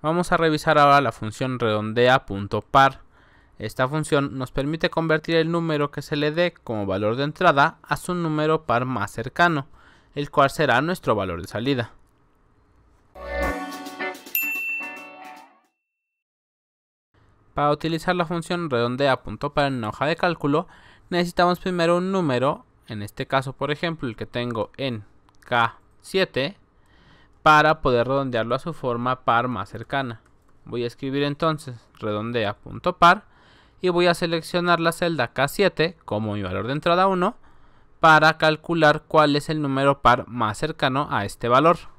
Vamos a revisar ahora la función redondea.par. Esta función nos permite convertir el número que se le dé como valor de entrada a su número par más cercano, el cual será nuestro valor de salida. Para utilizar la función redondea.par en una hoja de cálculo, necesitamos primero un número, en este caso por ejemplo el que tengo en K7, para poder redondearlo a su forma par más cercana. Voy a escribir entonces redondea.par y voy a seleccionar la celda K7 como mi valor de entrada 1 para calcular cuál es el número par más cercano a este valor.